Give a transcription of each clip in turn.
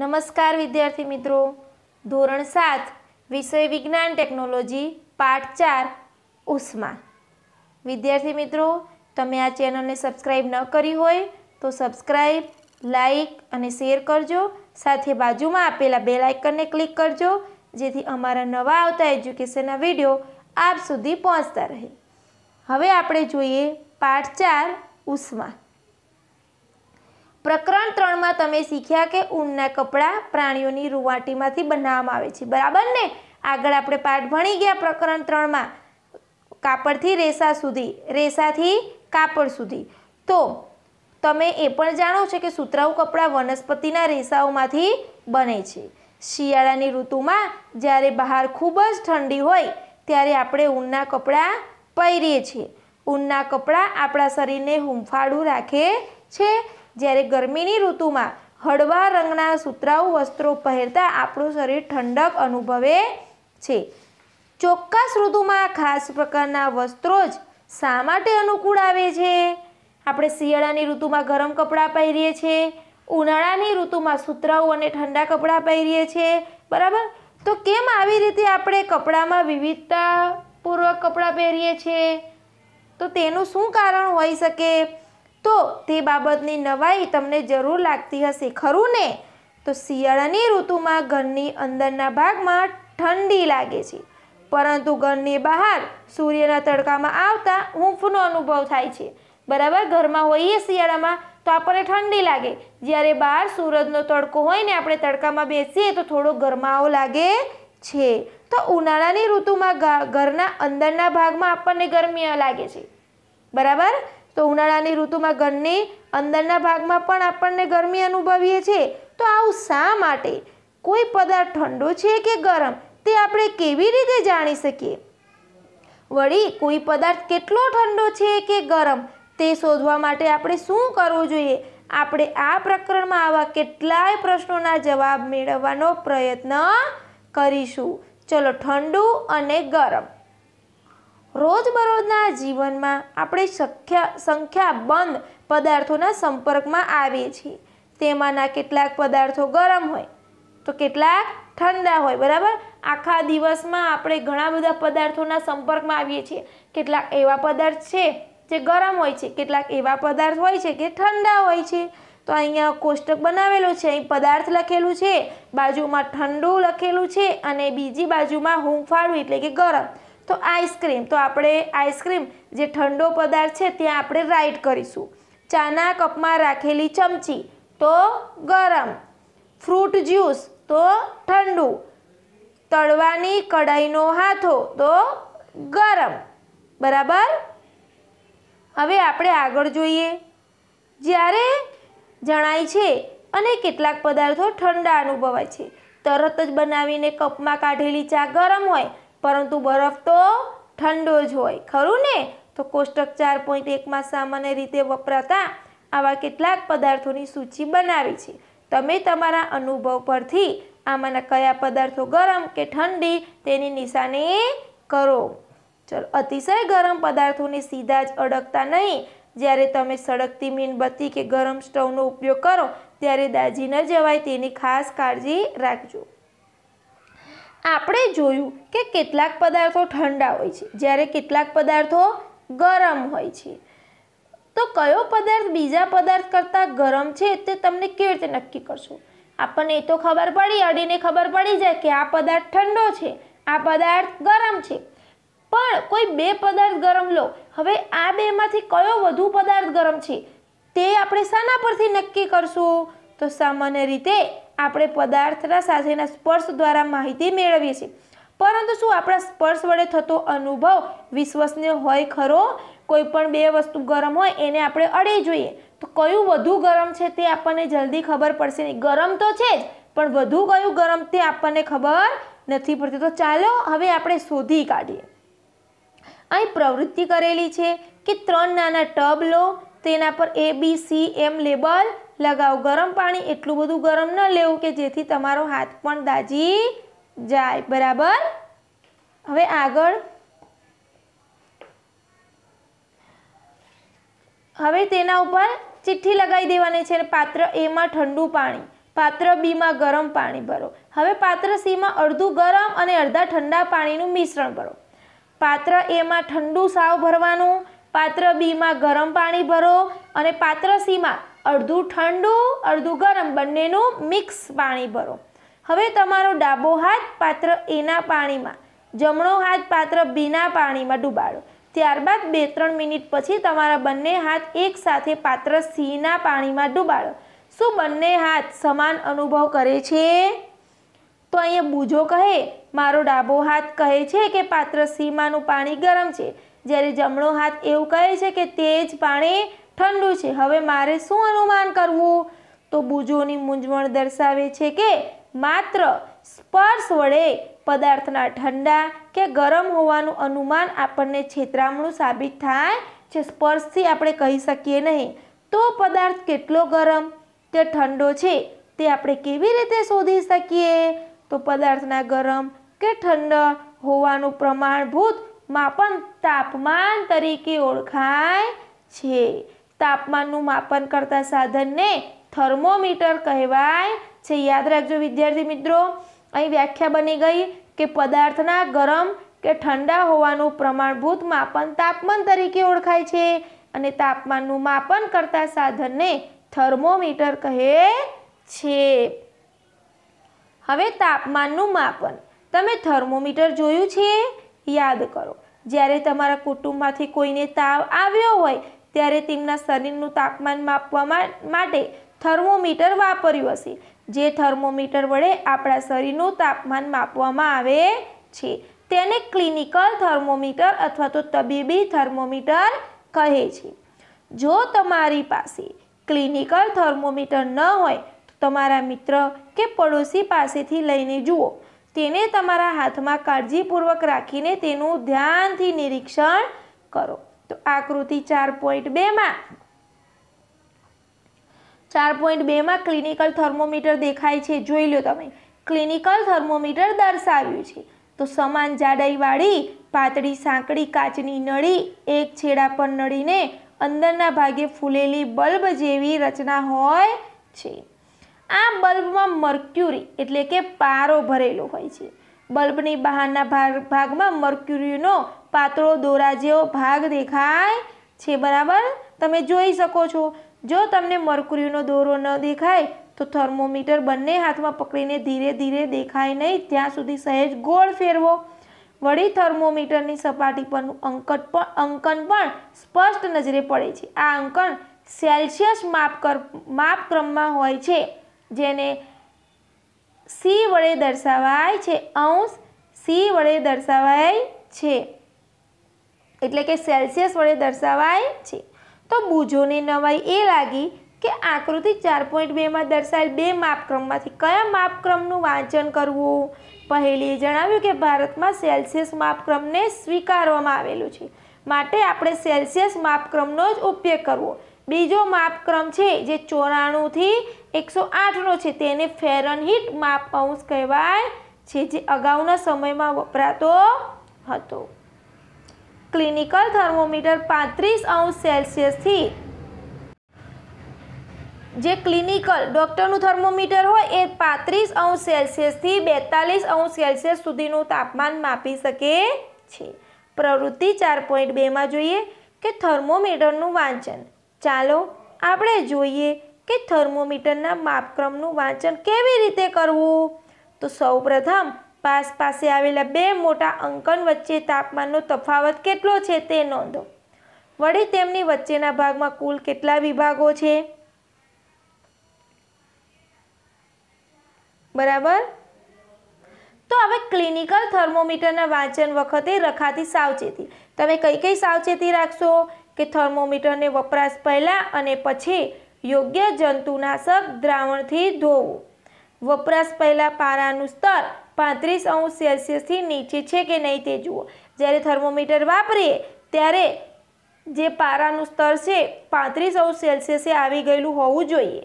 નમસ્કાર વિદ્યાર્થી મિત્રો ધોરણ સાત વિષય વિજ્ઞાન ટેકનોલોજી પાઠ ચાર ઉષ્મા વિદ્યાર્થી મિત્રો તમે આ ચેનલને સબસ્ક્રાઈબ ન કરી હોય તો સબસ્ક્રાઈબ લાઇક અને શેર કરજો સાથે બાજુમાં આપેલા બે લાઇકનને ક્લિક કરજો જેથી અમારા નવા આવતા એજ્યુકેશનના વિડીયો આપ સુધી પહોંચતા રહે હવે આપણે જોઈએ પાઠ ચાર ઉષ્મા પ્રકરણ ત્રણમાં તમે શીખ્યા કે ઊનના કપડાં પ્રાણીઓની રૂવાટીમાંથી બનાવવામાં આવે છે બરાબર ને આગળ આપણે પાઠ ભણી ગયા પ્રકરણ ત્રણમાં કાપડથી રેસા સુધી રેસાથી કાપડ સુધી તો તમે એ પણ જાણો છો કે સુતરાઉ કપડાં વનસ્પતિના રેસાઓમાંથી બને છે શિયાળાની ઋતુમાં જ્યારે બહાર ખૂબ જ ઠંડી હોય ત્યારે આપણે ઊનના કપડાં પહેરીએ છીએ ઊનના કપડાં આપણા શરીરને હુંફાળું રાખે છે જ્યારે ગરમીની ઋતુમાં હળવા રંગના સુતરાઉ વસ્ત્રો પહેરતા આપણું શરીર ઠંડક અનુભવે છે ચોક્કસ ઋતુમાં ખાસ પ્રકારના વસ્ત્રો જ શા માટે અનુકૂળ આવે છે આપણે શિયાળાની ઋતુમાં ગરમ કપડાં પહેરીએ છીએ ઉનાળાની ઋતુમાં સુતરાઉ અને ઠંડા કપડાં પહેરીએ છીએ બરાબર તો કેમ આવી રીતે આપણે કપડામાં વિવિધતાપૂર્વક કપડાં પહેરીએ છીએ તો તેનું શું કારણ હોઈ શકે તો તે બાબતની નવાઈ તમને જરૂર લાગતી હશે ખરું ને તો શિયાળાની ઋતુમાં ઘરની અંદરના ભાગમાં ઠંડી લાગે છે પરંતુ ઘરની બહાર સૂર્યના તડકામાં આવતા હૂંફનો અનુભવ થાય છે બરાબર ઘરમાં હોઈએ શિયાળામાં તો આપણને ઠંડી લાગે જ્યારે બહાર સૂરજનો તડકો હોય ને આપણે તડકામાં બેસીએ તો થોડો ગરમાવો લાગે છે તો ઉનાળાની ઋતુમાં ઘરના અંદરના ભાગમાં આપણને ગરમી લાગે છે બરાબર તો ઉનાળાની ઋતુમાં ઘરની અંદરના ભાગમાં પણ આપણને ગરમી અનુભવીએ છીએ તો આવું શા માટે કોઈ પદાર્થ ઠંડો છે કે ગરમ તે આપણે કેવી રીતે જાણી શકીએ વળી કોઈ પદાર્થ કેટલો ઠંડો છે કે ગરમ તે શોધવા માટે આપણે શું કરવું જોઈએ આપણે આ પ્રકરણમાં આવા કેટલાય પ્રશ્નોના જવાબ મેળવવાનો પ્રયત્ન કરીશું ચલો ઠંડુ અને ગરમ રોજબરોજના જીવનમાં આપણે સંખ્યા સંખ્યાબંધ પદાર્થોના સંપર્કમાં આવીએ છીએ તેમાંના કેટલાક પદાર્થો ગરમ હોય તો કેટલાક ઠંડા હોય બરાબર આખા દિવસમાં આપણે ઘણા બધા પદાર્થોના સંપર્કમાં આવીએ છીએ કેટલાક એવા પદાર્થ છે જે ગરમ હોય છે કેટલાક એવા પદાર્થ હોય છે કે ઠંડા હોય છે તો અહીંયા કોષ્ટક બનાવેલું છે અહીં પદાર્થ લખેલું છે બાજુમાં ઠંડુ લખેલું છે અને બીજી બાજુમાં હુંફાળું એટલે કે ગરમ તો આઈસ્ક્રીમ તો આપણે આઈસ્ક્રીમ જે ઠંડો પદાર્થ છે ત્યાં આપણે રાઈટ કરીશું ચાના કપમાં રાખેલી ચમચી તો ગરમ ફ્રૂટ જ્યુસ તો ઠંડુ તળવાની કઢાઈનો હાથો તો ગરમ બરાબર હવે આપણે આગળ જોઈએ જ્યારે જણાય છે અને કેટલાક પદાર્થો ઠંડા અનુભવાય છે તરત જ બનાવીને કપમાં કાઢેલી ચા ગરમ હોય પરંતુ બરફ તો ઠંડો જ હોય ખરું ને તો કોષ્ટક ચાર પોઈન્ટ એકમાં સામાન્ય રીતે વપરાતા આવા કેટલાક પદાર્થોની સૂચિ બનાવી છે તમે તમારા અનુભવ પરથી આમાંના કયા પદાર્થો ગરમ કે ઠંડી તેની નિશાની કરો ચલો અતિશય ગરમ પદાર્થોને સીધા જ અડકતા નહીં જ્યારે તમે સળગતી મીણબત્તી કે ગરમ સ્ટવનો ઉપયોગ કરો ત્યારે દાજી ન જવાય તેની ખાસ કાળજી રાખજો આપણે જોયું કે કેટલાક પદાર્થો ઠંડા હોય છે જ્યારે કેટલાક પદાર્થો ગરમ હોય છે તો કયો પદાર્થ બીજા પદાર્થ કરતાં ગરમ છે તે તમને કેવી રીતે નક્કી કરશો આપણને એ તો ખબર પડી અડીને ખબર પડી જાય કે આ પદાર્થ ઠંડો છે આ પદાર્થ ગરમ છે પણ કોઈ બે પદાર્થ ગરમ લો હવે આ બેમાંથી કયો વધુ પદાર્થ ગરમ છે તે આપણે શાના પરથી નક્કી કરશું તો સામાન્ય રીતે આપણે પદાર્થના સાથેના સ્પર્શ દ્વારા માહિતી મેળવીએ છીએ પરંતુ શું આપણા સ્પર્શ વડે થતો અનુભવ વિશ્વસનીય હોય ખરો કોઈ પણ બે વસ્તુ ગરમ હોય એને આપણે અડી જોઈએ તો કયું વધુ ગરમ છે તે આપણને જલ્દી ખબર પડશે નહીં ગરમ તો છે જ પણ વધુ કયું ગરમ તે આપણને ખબર નથી પડતી તો ચાલો હવે આપણે શોધી કાઢીએ અહીં પ્રવૃત્તિ કરેલી છે કે ત્રણ નાના ટબ લો તેના પર એ બી સી એમ લેબલ લગાવો ગરમ પાણી એટલું બધું ગરમ ન લેવું કે જેથી તમારો હાથ પણ દાજી જાય બરાબર હવે આગળ હવે તેના ઉપર ચિઠ્ઠી લગાવી દેવાની છે પાત્ર એમાં ઠંડુ પાણી પાત્ર બીમાં ગરમ પાણી ભરો હવે પાત્ર સીમાં અડધું ગરમ અને અડધા ઠંડા પાણીનું મિશ્રણ ભરો પાત્ર એમાં ઠંડુ સાવ ભરવાનું પાત્ર બીમાં ગરમ પાણી ભરો અને પાત્ર સીમાં અડધું ઠંડુ અડધું ગરમ બંનેનું મિક્સ પાણી ભરો હવે તમારો ડાબો હાથ પાત્ર એના પાણીમાં જમણો હાથ પાત્ર બીના પાણીમાં ડૂબાડો ત્યારબાદ બે ત્રણ મિનિટ પછી તમારા બંને હાથ એકસાથે પાત્ર સીના પાણીમાં ડૂબાડો શું બંને હાથ સમાન અનુભવ કરે છે તો અહીંયા બૂજો કહે મારો ડાબો હાથ કહે છે કે પાત્ર સીમાનું પાણી ગરમ છે જ્યારે જમણો હાથ એવું કહે છે કે તે જ પાણી ઠંડુ છે હવે મારે શું અનુમાન કરવું તો બુજોની મૂંઝવણ દર્શાવે છે કે માત્ર સ્પર્શ વડે પદાર્થના ઠંડા કે ગરમ હોવાનું અનુમાન આપણને છેતરામણું સાબિત થાય છે સ્પર્શથી આપણે કહી શકીએ નહીં તો પદાર્થ કેટલો ગરમ કે ઠંડો છે તે આપણે કેવી રીતે શોધી શકીએ તો પદાર્થના ગરમ કે ઠંડ હોવાનું પ્રમાણભૂત માપન તાપમાન તરીકે ઓળખાય છે તાપમાનનું માપન કરતા સાધનને થર્મોમીટર કહેવાય છે યાદ રાખજો વિદ્યાર્થી મિત્રો અહીં વ્યાખ્યા બની ગઈ કે પદાર્થના ગરમ કે ઠંડા હોવાનું પ્રમાણભૂત માપન તાપમાન તરીકે ઓળખાય છે અને તાપમાનનું માપન કરતા સાધનને થર્મોમીટર કહે છે હવે તાપમાનનું માપન તમે થર્મોમીટર જોયું છે યાદ કરો જ્યારે તમારા કુટુંબમાંથી કોઈને તાવ આવ્યો હોય ત્યારે તેમના શરીરનું તાપમાન માપવા માટે થર્મોમીટર વાપર્યું હશે જે થર્મોમીટર વડે આપણા શરીરનું તાપમાન માપવામાં આવે છે તેને ક્લિનિકલ થર્મોમીટર અથવા તો તબીબી થર્મોમીટર કહે છે જો તમારી પાસે ક્લિનિકલ થર્મોમીટર ન હોય તો તમારા મિત્ર કે પડોશી પાસેથી લઈને જુઓ તેને તમારા હાથમાં કાળજીપૂર્વક રાખીને તેનું ધ્યાનથી નિરીક્ષણ કરો તો આકૃતિ ચાર પોઈન્ટ બેમાં ચાર પોઈન્ટ બેમાં ક્લિનિકલ થર્મોમીટર દેખાય છે જોઈ લો તમે ક્લિનિકલ થર્મોમીટર દર્શાવ્યું છે તો સમાન જાડાઈવાળી પાતળી સાંકડી કાચની નળી એક છેડા પર નળીને અંદરના ભાગે ફૂલેલી બલ્બ જેવી રચના હોય છે આ બલ્બમાં મર્ક્યુરી એટલે કે પારો ભરેલો હોય છે બલ્બની બહારના ભાગમાં મર્ક્યુરીનો પાતળો દોરા જેવો ભાગ દેખાય છે બરાબર તમે જોઈ શકો છો જો તમને મરકુરીનો દોરો ન દેખાય તો થર્મોમીટર બંને હાથમાં પકડીને ધીરે ધીરે દેખાય નહીં ત્યાં સુધી સહેજ ગોળ ફેરવો વળી થર્મોમીટરની સપાટી પરનું અંકટ પણ અંકન પણ સ્પષ્ટ નજરે પડે છે આ અંકન સેલ્સિયસ માપકર માપક્રમમાં હોય છે જેને સી વડે દર્શાવાય છે અંશ સી વડે દર્શાવાય છે એટલે કે સેલ્સિયસ વડે દર્શાવાય છે તો બુજોને નવાઈ એ લાગી કે આકૃતિ ચાર પોઈન્ટ બેમાં દર્શાયેલ બે માપક્રમમાંથી કયા માપક્રમનું વાંચન કરવું પહેલીએ જણાવ્યું કે ભારતમાં સેલ્સિયસ માપક્રમને સ્વીકારવામાં આવેલું છે માટે આપણે સેલ્સિયસ માપક્રમનો જ ઉપયોગ કરવો બીજો માપક્રમ છે જે ચોરાણુંથી એકસો આઠનો છે તેને ફેરનહીટ માપ અંશ કહેવાય છે જે અગાઉના સમયમાં વપરાતો હતો ક્લિનિકલ થર્મોમીટર પાંત્રીસ અંશ સેલ્સિયસથી જે ક્લિનિકલ ડૉક્ટરનું થર્મોમીટર હોય એ પાંત્રીસ અંશ સેલ્સિયસથી બેતાલીસ અંશ સેલ્સિયસ સુધીનું તાપમાન માપી શકે છે પ્રવૃત્તિ ચાર પોઈન્ટ બેમાં જોઈએ કે થર્મોમીટરનું વાંચન ચાલો આપણે જોઈએ કે થર્મોમીટરના માપક્રમનું વાંચન કેવી રીતે કરવું તો સૌપ્રથમ પાસ પાસે આવેલા બે મોટા અંકન વચ્ચે તાપમાનનો તફાવત કેટલો છે તે નોંધો વળી તેમની વચ્ચેના ભાગમાં કુલ કેટલા વિભાગો છે બરાબર તો હવે ક્લિનિકલ થર્મોમીટરના વાંચન વખતે રખાતી સાવચેતી તમે કઈ કઈ સાવચેતી રાખશો કે થર્મોમીટરને વપરાશ પહેલાં અને પછી યોગ્ય જંતુનાશક દ્રાવણથી ધોવું વપરાશ પહેલાં પારાનું સ્તર પાંત્રીસ અંશ સેલ્સિયસથી નીચે છે કે નહીં તે જુઓ જ્યારે થર્મોમીટર વાપરીએ ત્યારે જે પારાનું સ્તર છે પાંત્રીસ અંશ સેલ્સિયસે આવી ગયેલું હોવું જોઈએ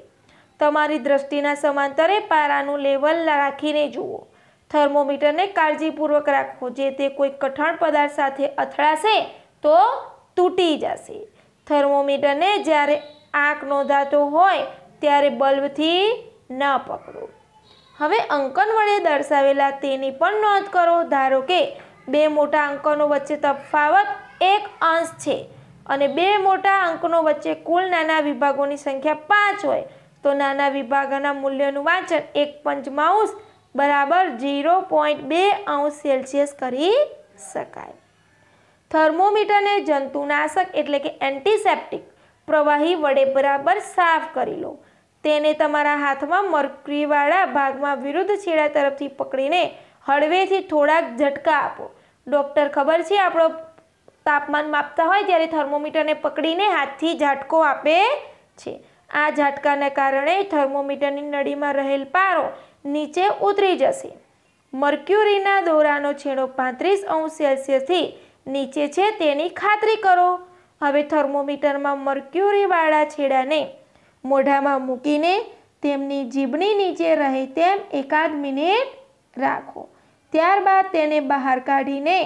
તમારી દ્રષ્ટિના સમાંતરે પારાનું લેવલ રાખીને જુઓ થર્મોમીટરને કાળજીપૂર્વક રાખો જે તે કોઈ કઠણ પદાર્થ સાથે અથડાશે તો તૂટી જશે થર્મોમીટરને જ્યારે આંખ નોંધાતો હોય ત્યારે બલ્બથી ન પકડો હવે અંકન વડે દર્શાવેલા તેની પણ નોંધ કરો ધારો કે બે મોટા અંકનો વચ્ચે તફાવત એક અંશ છે અને બે મોટા અંકનો વચ્ચે કુલ નાના વિભાગોની સંખ્યા પાંચ હોય તો નાના વિભાગના મૂલ્યનું વાંચન એક પંચમાંશ બરાબર ઝીરો પોઈન્ટ બે અંશ સેલ્સિયસ કરી શકાય થર્મોમીટરને જંતુનાશક એટલે કે એન્ટિસેપ્ટિક પ્રવાહી વડે બરાબર સાફ કરી લો તેને તમારા હાથમાં મરકરીવાળા ભાગમાં વિરુદ્ધ છેડા તરફથી પકડીને હળવેથી થોડાક ઝટકા આપો ડૉક્ટર ખબર છે આપણો તાપમાન માપતા હોય ત્યારે થર્મોમીટરને પકડીને હાથથી ઝાટકો આપે છે આ ઝાટકાના કારણે થર્મોમીટરની નળીમાં રહેલ પારો નીચે ઉતરી જશે મર્ક્યુરીના દોરાનો છેડો પાંત્રીસ અંશ સેલ્સિયસથી નીચે છે તેની ખાતરી કરો હવે થર્મોમીટરમાં મર્ક્યુરીવાળા છેડાને મોઢામાં મૂકીને તેમની જીભની નીચે રહે તેમ એકાદ મિનિટ રાખો ત્યારબાદ તેને બહાર કાઢીને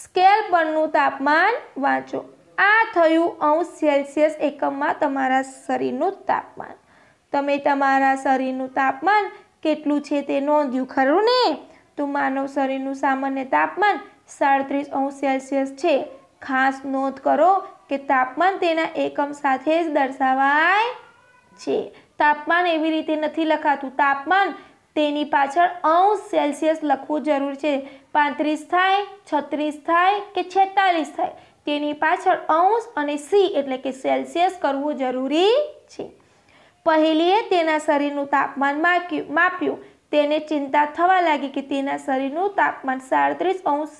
સ્કેલ પરનું તાપમાન વાંચો આ થયું અંશ સેલ્સિયસ એકમમાં તમારા શરીરનું તાપમાન તમે તમારા શરીરનું તાપમાન કેટલું છે તે નોંધ્યું ખરું ને તો માનવ શરીરનું સામાન્ય તાપમાન સાડત્રીસ અંશ સેલ્સિયસ છે ખાસ નોંધ કરો કે તાપમાન તેના એકમ સાથે જ દર્શાવાય છે તાપમાન એવી રીતે નથી લખાતું તાપમાન તેની પાછળ અંશ સેલ્સિયસ લખવું જરૂર છે પાંત્રીસ થાય છત્રીસ થાય કે છેતાલીસ થાય તેની પાછળ અંશ અને સી એટલે કે સેલ્સિયસ કરવું જરૂરી છે પહેલીએ તેના શરીરનું તાપમાન માપ્યું માપ્યું તેને ચિંતા થવા લાગી કે તેના શરીરનું તાપમાન સાડત્રીસ અંશ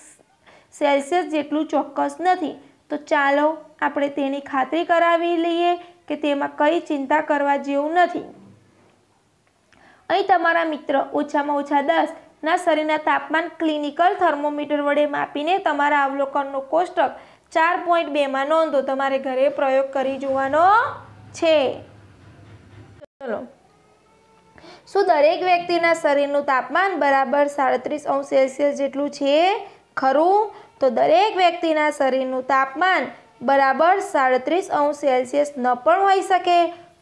સેલ્સિયસ જેટલું ચોક્કસ નથી તો ચાલો આપણે તેની ખાતરી કરાવી લઈએ કે તેમાં કંઈ ચિંતા કરવા જેવું નથી અહીં તમારા મિત્ર ઓછામાં ઓછા દસ ના શરીરના તાપમાન ક્લિનિકલ થર્મોમીટર વડે માપીને તમારા અવલોકનનો કોષ્ટક ચાર પોઈન્ટ બેમાં નોંધો તમારે ઘરે પ્રયોગ કરી જોવાનો છે ચલો શું દરેક વ્યક્તિના શરીરનું તાપમાન બરાબર સાડત્રીસ અંશ સેલ્સિયસ જેટલું છે ખરું તો દરેક વ્યક્તિના શરીરનું તાપમાન બરાબર સાડત્રીસ અંશ સેલ્સિયસ ન પણ હોઈ શકે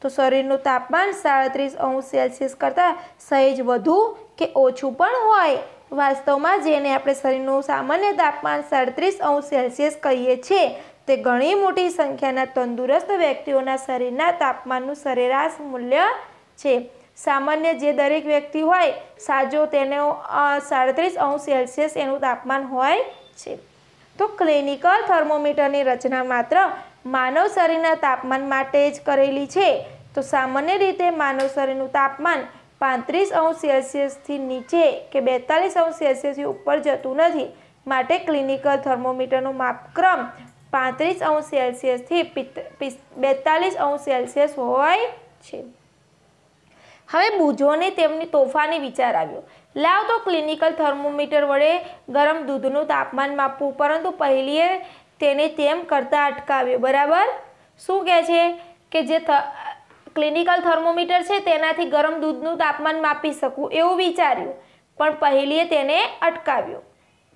તો શરીરનું તાપમાન સાડત્રીસ અંશ સેલ્સિયસ કરતાં સહેજ વધુ કે ઓછું પણ હોય વાસ્તવમાં જેને આપણે શરીરનું સામાન્ય તાપમાન સાડત્રીસ અંશ સેલ્સિયસ કહીએ છીએ તે ઘણી મોટી સંખ્યાના તંદુરસ્ત વ્યક્તિઓના શરીરના તાપમાનનું સરેરાશ મૂલ્ય છે સામાન્ય જે દરેક વ્યક્તિ હોય સાજો તેનો સાડત્રીસ અંશ સેલ્સિયસ એનું તાપમાન હોય છે તો ક્લિનિકલ થર્મોમીટરની રચના માત્ર માનવ શરીરના તાપમાન માટે જ કરેલી છે તો સામાન્ય રીતે માનવ શરીરનું તાપમાન પાંત્રીસ અંશ સેલ્સિયસથી નીચે કે બેતાલીસ અંશ સેલ્સિયસથી ઉપર જતું નથી માટે ક્લિનિકલ થર્મોમીટરનો માપક્રમ પાંત્રીસ અંશ સેલ્સિયસથી બેતાલીસ અંશ સેલ્સિયસ હોય છે હવે બુજોને તેમની તોફાની વિચાર આવ્યો લાવ તો ક્લિનિકલ થર્મોમીટર વડે ગરમ દૂધનું તાપમાન માપવું પરંતુ પહેલીએ તેને તેમ કરતાં અટકાવ્યું બરાબર શું કહે છે કે જે ક્લિનિકલ થર્મોમીટર છે તેનાથી ગરમ દૂધનું તાપમાન માપી શકું એવું વિચાર્યું પણ પહેલીએ તેને અટકાવ્યું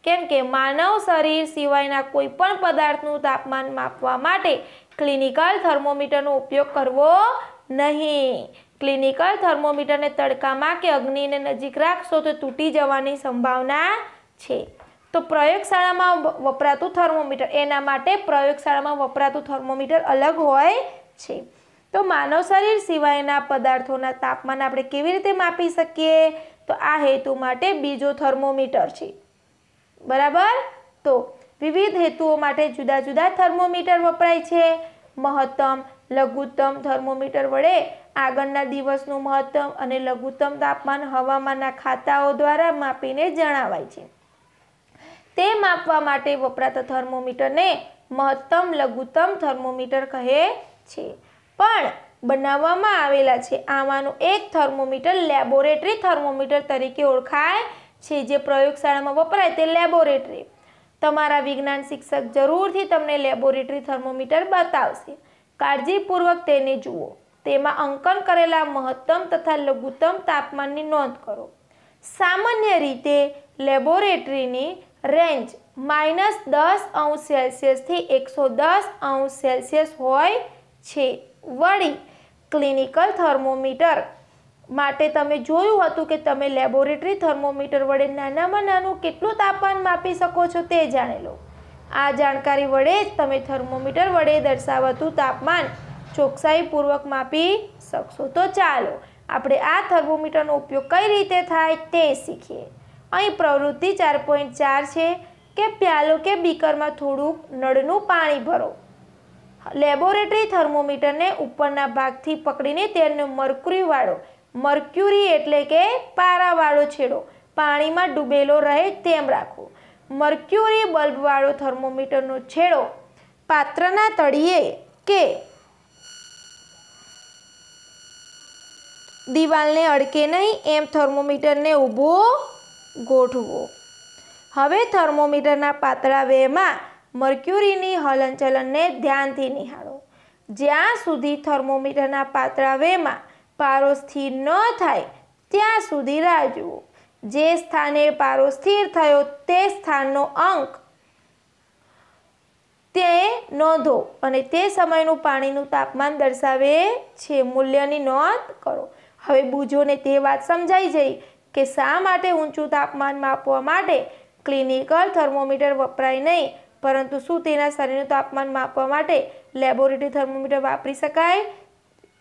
કેમ કે માનવ શરીર સિવાયના કોઈ પણ પદાર્થનું તાપમાન માપવા માટે ક્લિનિકલ થર્મોમીટરનો ઉપયોગ કરવો નહીં ક્લિનિકલ થર્મોમીટરને તડકામાં કે અગ્નિને નજીક રાખશો તો તૂટી જવાની સંભાવના છે તો પ્રયોગશાળામાં વપરાતું થર્મોમીટર એના માટે પ્રયોગશાળામાં વપરાતું થર્મોમીટર અલગ હોય છે તો માનવ શરીર સિવાયના પદાર્થોના તાપમાન આપણે કેવી રીતે માપી શકીએ તો આ હેતુ માટે બીજો થર્મોમીટર છે બરાબર તો વિવિધ હેતુઓ માટે જુદા જુદા થર્મોમીટર વપરાય છે મહત્તમ લઘુત્તમ થર્મોમીટર વડે આગળના દિવસનું મહત્તમ અને લઘુત્તમ તાપમાન હવામાનના ખાતાઓ દ્વારા માપીને જણાવાય છે તે માપવા માટે વપરાતા થર્મોમીટરને મહત્તમ લઘુત્તમ થર્મોમીટર કહે છે પણ બનાવવામાં આવેલા છે આમાંનું એક થર્મોમીટર લેબોરેટરી થર્મોમીટર તરીકે ઓળખાય છે જે પ્રયોગશાળામાં વપરાય તે લેબોરેટરી તમારા વિજ્ઞાન શિક્ષક જરૂરથી તમને લેબોરેટરી થર્મોમીટર બતાવશે કાળજીપૂર્વક તેને જુઓ તેમાં અંકન કરેલા મહત્તમ તથા લઘુત્તમ તાપમાનની નોંધ કરો સામાન્ય રીતે લેબોરેટરીની રેન્જ માઇનસ દસ અંશ સેલ્સિયસથી એકસો દસ અંશ સેલ્સિયસ હોય છે વળી ક્લિનિકલ થર્મોમીટર માટે તમે જોયું હતું કે તમે લેબોરેટરી થર્મોમીટર વડે નાનામાં નાનું કેટલું તાપમાન માપી શકો છો તે જાણી લો આ જાણકારી વડે જ તમે થર્મોમીટર વડે દર્શાવતું તાપમાન ચોકસાઈપૂર્વક માપી શકશો તો ચાલો આપણે આ થર્મોમીટરનો ઉપયોગ કઈ રીતે થાય તે શીખીએ અહીં પ્રવૃત્તિ ચાર પોઈન્ટ ચાર છે કે પ્યાલો કે બીકરમાં થોડુંક નળનું પાણી ભરો લેબોરેટરી થર્મોમીટરને ઉપરના ભાગથી પકડીને તેને મર્ક્યુરી વાળો મર્ક્યુરી એટલે કે પારાવાળો છેડો પાણીમાં ડૂબેલો રહે તેમ રાખો મર્ક્યુરી બલ્બવાળો થર્મોમીટરનો છેડો પાત્રના તળિયે કે દિવાલને અડકે નહીં એમ થર્મોમીટરને ઊભો ગોઠવો હવે થર્મોમીટરના પાતળા વેમાં મર્ક્યુરીની હલનચલનને ધ્યાનથી નિહાળો જ્યાં સુધી થર્મોમીટરના પાતળા વેમાં પારો સ્થિર ન થાય ત્યાં સુધી રાહ જુઓ જે સ્થાને પારો સ્થિર થયો તે સ્થાનનો અંક તે નોંધો અને તે સમયનું પાણીનું તાપમાન દર્શાવે છે મૂલ્યની નોંધ કરો હવે બુજોને તે વાત સમજાઈ જઈ કે શા માટે ઊંચું તાપમાન માપવા માટે ક્લિનિકલ થર્મોમીટર વપરાય નહીં પરંતુ શું તેના શરીરનું તાપમાન માપવા માટે લેબોરેટરી થર્મોમીટર વાપરી શકાય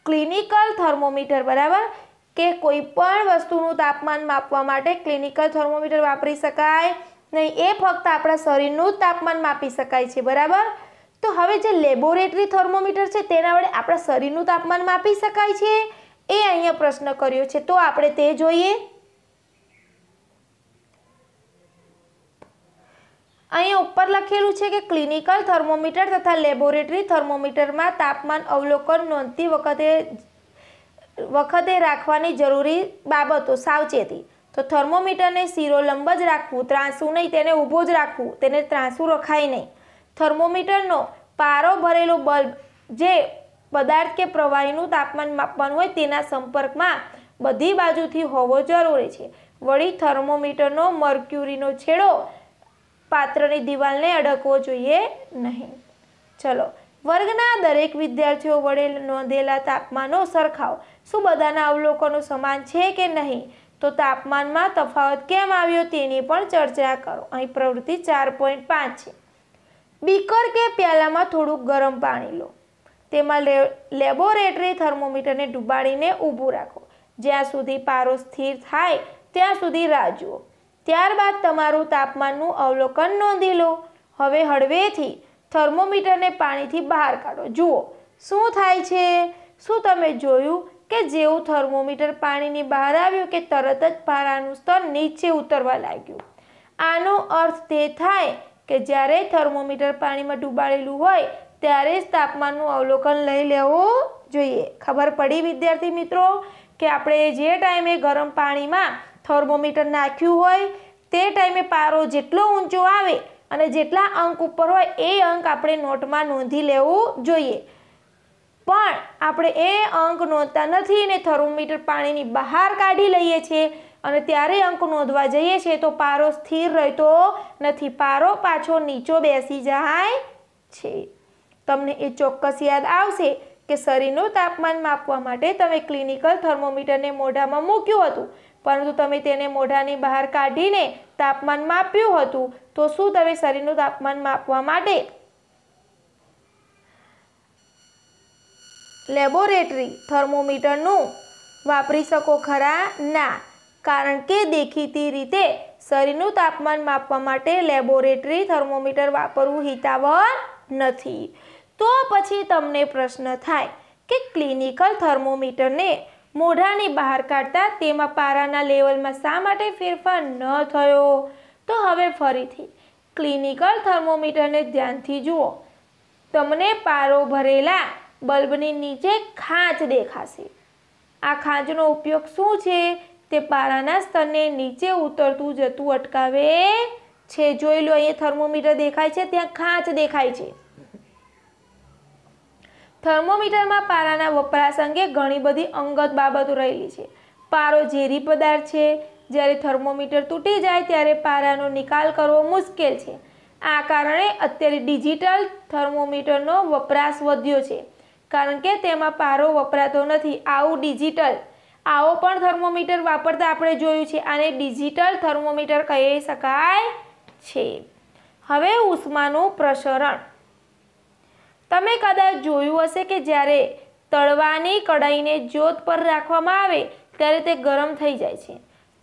ક્લિનિકલ થર્મોમીટર બરાબર કે કોઈ પણ વસ્તુનું તાપમાન માપવા માટે ક્લિનિકલ થર્મોમીટર વાપરી શકાય નહીં એ ફક્ત આપણા શરીરનું જ તાપમાન માપી શકાય છે બરાબર તો હવે જે લેબોરેટરી થર્મોમીટર છે તેના વડે આપણા શરીરનું તાપમાન માપી શકાય છે એ અહીંયા પ્રશ્ન કર્યો છે તો આપણે તે જોઈએ અહીંયા ઉપર લખેલું છે કે ક્લિનિકલ થર્મોમીટર તથા લેબોરેટરી થર્મોમીટરમાં તાપમાન અવલોકન નોંધતી વખતે વખતે રાખવાની જરૂરી બાબતો સાવચેતી તો થર્મોમીટરને શીરો લંબ જ રાખવું ત્રાંસું નહીં તેને ઊભો જ રાખવું તેને ત્રાંસું રખાય નહીં થર્મોમીટરનો પારો ભરેલો બલ્બ જે પદાર્થ કે પ્રવાહીનું તાપમાન માપવાનું હોય તેના સંપર્કમાં બધી બાજુથી હોવો જરૂરી છે વળી થર્મોમીટરનો મર્ક્યુરીનો છેડો પાત્રની દિવાલને અડકવો જોઈએ નહીં ચલો વર્ગના દરેક વિદ્યાર્થીઓ વડે નોંધેલા તાપમાનો સરખાવો શું બધાના અવલોકનો સમાન છે કે નહીં તો તાપમાનમાં તફાવત કેમ આવ્યો તેની પણ ચર્ચા કરો અહીં પ્રવૃત્તિ ચાર પોઈન્ટ પાંચ છે બીકર કે પ્યાલામાં થોડુંક ગરમ પાણી લો તેમાં લેબોરેટરી થર્મોમીટરને ડૂબાડીને ઊભું રાખો જ્યાં સુધી પારો સ્થિર થાય ત્યાં સુધી રાહ જુઓ ત્યારબાદ તમારું તાપમાનનું અવલોકન નોંધી લો હવે હળવેથી થર્મોમીટરને પાણીથી બહાર કાઢો જુઓ શું થાય છે શું તમે જોયું કે જેવું થર્મોમીટર પાણીની બહાર આવ્યું કે તરત જ પારાનું સ્તર નીચે ઉતરવા લાગ્યું આનો અર્થ તે થાય કે જ્યારે થર્મોમીટર પાણીમાં ડૂબાડેલું હોય ત્યારે જ તાપમાનનું અવલોકન લઈ લેવું જોઈએ ખબર પડી વિદ્યાર્થી મિત્રો કે આપણે જે ટાઈમે ગરમ પાણીમાં થર્મોમીટર નાખ્યું હોય તે ટાઈમે પારો જેટલો ઊંચો આવે અને જેટલા અંક ઉપર હોય એ અંક આપણે નોટમાં નોંધી લેવું જોઈએ પણ આપણે એ અંક નોંધતા નથી ને થર્મોમીટર પાણીની બહાર કાઢી લઈએ છીએ અને ત્યારે અંક નોંધવા જઈએ છીએ તો પારો સ્થિર રહેતો નથી પારો પાછો નીચો બેસી જાય છે તમને એ ચોક્કસ યાદ આવશે કે શરીરનું તાપમાન માપવા માટે તમે ક્લિનિકલ થર્મોમીટરને મોઢામાં મૂક્યું હતું પરંતુ તમે તેને મોઢાની બહાર કાઢીને તાપમાન માપ્યું હતું તો શું તમે શરીરનું તાપમાન માપવા માટે લેબોરેટરી થર્મોમીટરનું વાપરી શકો ખરા ના કારણ કે દેખીતી રીતે શરીરનું તાપમાન માપવા માટે લેબોરેટરી થર્મોમીટર વાપરવું હિતાવહ નથી તો પછી તમને પ્રશ્ન થાય કે ક્લિનિકલ થર્મોમીટરને મોઢાની બહાર કાઢતા તેમાં પારાના લેવલમાં શા માટે ફેરફાર ન થયો તો હવે ફરીથી ક્લિનિકલ થર્મોમીટરને ધ્યાનથી જુઓ તમને પારો ભરેલા બલ્બની નીચે ખાંચ દેખાશે આ ખાંચનો ઉપયોગ શું છે તે પારાના સ્તરને નીચે ઉતરતું જતું અટકાવે છે જોઈ લો અહીંયા થર્મોમીટર દેખાય છે ત્યાં ખાંચ દેખાય છે થર્મોમીટરમાં પારાના વપરાશ અંગે ઘણી બધી અંગત બાબતો રહેલી છે પારો ઝેરી પદાર્થ છે જ્યારે થર્મોમીટર તૂટી જાય ત્યારે પારાનો નિકાલ કરવો મુશ્કેલ છે આ કારણે અત્યારે ડિજિટલ થર્મોમીટરનો વપરાશ વધ્યો છે કારણ કે તેમાં પારો વપરાતો નથી આવું ડિજિટલ આવો પણ થર્મોમીટર વાપરતા આપણે જોયું છે આને ડિજિટલ થર્મોમીટર કહી શકાય છે હવે ઉષ્માનું પ્રસરણ તમે કદાચ જોયું હશે કે જ્યારે તળવાની કઢાઈને જ્યોત પર રાખવામાં આવે ત્યારે તે ગરમ થઈ જાય છે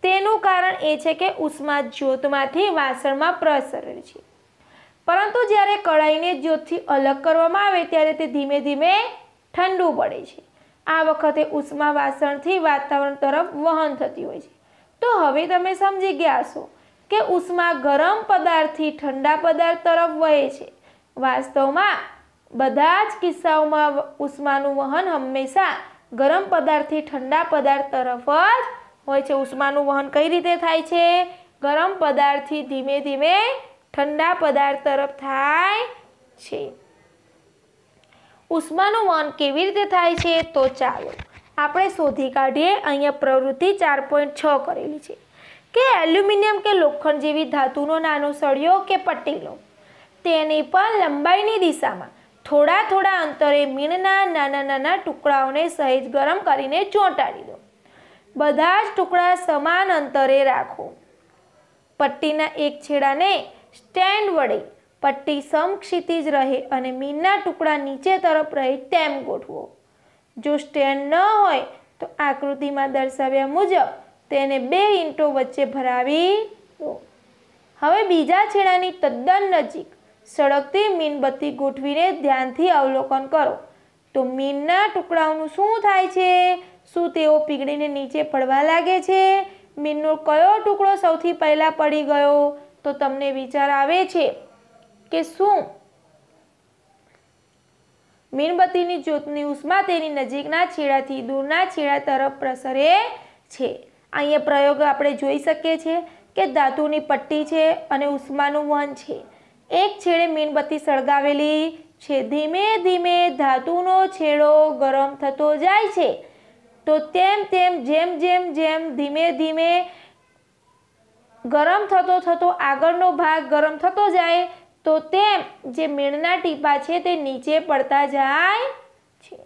તેનું કારણ એ છે કે ઉષ્મા જ્યોતમાંથી વાસણમાં પ્રસરે છે પરંતુ જ્યારે કઢાઈને જ્યોતથી અલગ કરવામાં આવે ત્યારે તે ધીમે ધીમે ઠંડુ પડે છે આ વખતે ઉષ્મા વાસણથી વાતાવરણ તરફ વહન થતી હોય છે તો હવે તમે સમજી ગયા છો કે ઉષ્મા ગરમ પદાર્થથી ઠંડા પદાર્થ તરફ વહે છે વાસ્તવમાં બધા જ કિસ્સાઓમાં ઉષ્માનું વહન હંમેશા ગરમ પદાર્થથી ઠંડા પદાર્થ તરફ જ હોય છે ઉષ્માનું વહન કઈ રીતે થાય છે ગરમ પદાર્થથી ધીમે ધીમે ઠંડા પદાર્થ તરફ થાય છે ઉષ્માનું વહન કેવી રીતે થાય છે તો ચાલો આપણે શોધી કાઢીએ અહીંયા પ્રવૃત્તિ ચાર પોઈન્ટ છ કરેલી છે કે એલ્યુમિનિયમ કે લોખંડ જેવી ધાતુનો નાનો સળિયો કે પટેલો તેની પણ લંબાઈની દિશામાં થોડા થોડા અંતરે મીણના નાના નાના ટુકડાઓને સહેજ ગરમ કરીને ચોંટાડી દો બધા જ ટુકડા સમાન અંતરે રાખો પટ્ટીના એક છેડાને સ્ટેન્ડ વડે પટ્ટી સમક્ષિતિજ રહે અને મીણના ટુકડા નીચે તરફ રહે તેમ ગોઠવો જો સ્ટેન્ડ ન હોય તો આકૃતિમાં દર્શાવ્યા મુજબ તેને બે ઇંટો વચ્ચે ભરાવી દો હવે બીજા છેડાની તદ્દન નજીક સળગતી મીણબત્તી ગોઠવીને ધ્યાનથી અવલોકન કરો તો મીનના ટુકડાઓનું શું થાય છે શું તેઓ પીગળીને નીચે પડવા લાગે છે મીનનો કયો ટુકડો સૌથી પહેલાં પડી ગયો તો તમને વિચાર આવે છે કે શું મીણબત્તીની જ્યોતની ઉષ્મા તેની નજીકના છેડાથી દૂરના છેડા તરફ પ્રસરે છે અહીંયા પ્રયોગ આપણે જોઈ શકીએ છીએ કે ધાતુની પટ્ટી છે અને ઉષ્માનું વન છે એક છેડે મીણબત્તી સળગાવેલી છે ધીમે ધીમે ધાતુનો છેડો ગરમ થતો જાય છે તો તેમ તેમ જેમ જેમ જેમ ધીમે ધીમે ગરમ થતો થતો આગળનો ભાગ ગરમ થતો જાય તો તેમ જે મીણના ટીપા છે તે નીચે પડતા જાય છે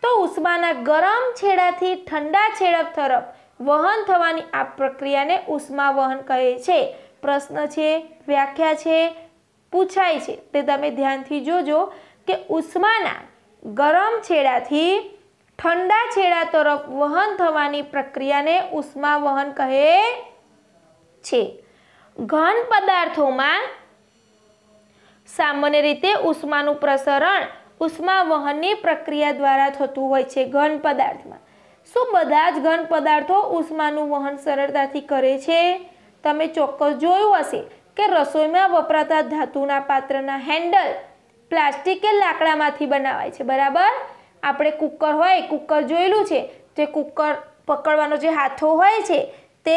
તો ઉષ્માના ગરમ છેડાથી ઠંડા છેડક તરફ વહન થવાની આ પ્રક્રિયાને ઉષ્મા વહન કહે છે પ્રશ્ન છે વ્યાખ્યા છે પૂછાય છે તે તમે ધ્યાનથી જોજો કે ઉષ્માના ગરમ છેડાથી ઠંડા છેડા તરફ વહન થવાની પ્રક્રિયાને ઉષ્મા વહન કહે છે ઘન પદાર્થોમાં સામાન્ય રીતે ઉષ્માનું પ્રસરણ ઉષ્મા વહનની પ્રક્રિયા દ્વારા થતું હોય છે ઘન પદાર્થમાં શું બધા જ ઘન પદાર્થો ઉષ્માનું વહન સરળતાથી કરે છે તમે ચોક્કસ જોયું હશે કે રસોઈમાં વપરાતા ધાતુના પાત્રના હેન્ડલ પ્લાસ્ટિક કે લાકડામાંથી બનાવાય છે બરાબર આપણે કુકર હોય કુકર જોયેલું છે તે કુકર પકડવાનો જે હાથો હોય છે તે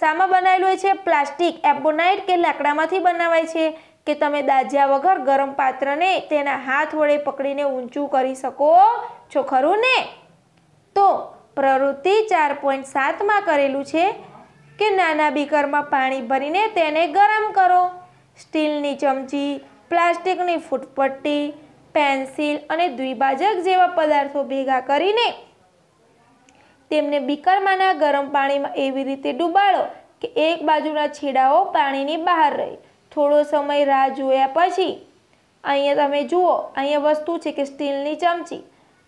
શામાં બનાવેલું હોય છે પ્લાસ્ટિક એબોનાઇટ કે લાકડામાંથી બનાવાય છે કે તમે દાજ્યા વગર ગરમ પાત્રને તેના હાથ વડે પકડીને ઊંચું કરી શકો છો ખરું ને તો પ્રવૃત્તિ ચાર પોઈન્ટ સાતમાં કરેલું છે કે નાના બીકરમાં પાણી ભરીને તેને ગરમ કરો સ્ટીલની ચમચી પ્લાસ્ટિકની ફૂટપટ્ટી પેન્સિલ અને દ્વિભાજક જેવા પદાર્થો ભેગા કરીને તેમને બીકરમાંના ગરમ પાણીમાં એવી રીતે ડૂબાડો કે એક બાજુના છેડાઓ પાણીની બહાર રહે થોડો સમય રાહ જોયા પછી અહીંયા તમે જુઓ અહીંયા વસ્તુ છે કે સ્ટીલની ચમચી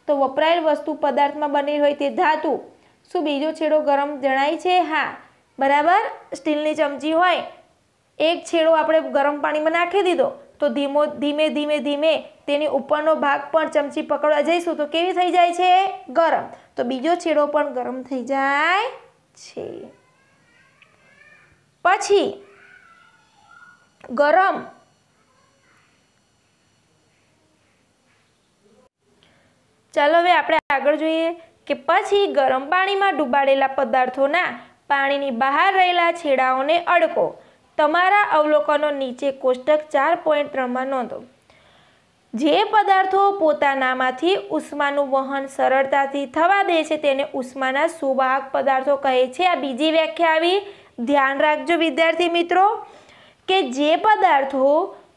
તો વપરાયેલ વસ્તુ પદાર્થમાં બનેલી હોય તે ધાતુ શું બીજો છેડો ગરમ જણાય છે હા બરાબર સ્ટીલની ચમચી હોય એક છેડો આપણે ગરમ પાણીમાં નાખી દીધો તો ધીમો ધીમે ધીમે ધીમે તેની ઉપરનો ભાગ પણ ચમચી પકડવા જઈશું તો કેવી થઈ જાય છે ગરમ તો બીજો છેડો પણ ગરમ થઈ જાય છે પછી ગરમ ચાલો હવે આપણે આગળ જોઈએ કે પછી ગરમ પાણીમાં ડૂબાડેલા પદાર્થોના પાણીની બહાર રહેલા છેડાઓને અડકો તમારા અવલોકનો નીચે કોષ્ટક ચાર પોઈન્ટ ત્રણમાં નોંધો જે પદાર્થો પોતાનામાંથી ઉષ્માનું વહન સરળતાથી થવા દે છે તેને ઉષ્માના સુવાહક પદાર્થો કહે છે આ બીજી વ્યાખ્યા આવી ધ્યાન રાખજો વિદ્યાર્થી મિત્રો કે જે પદાર્થો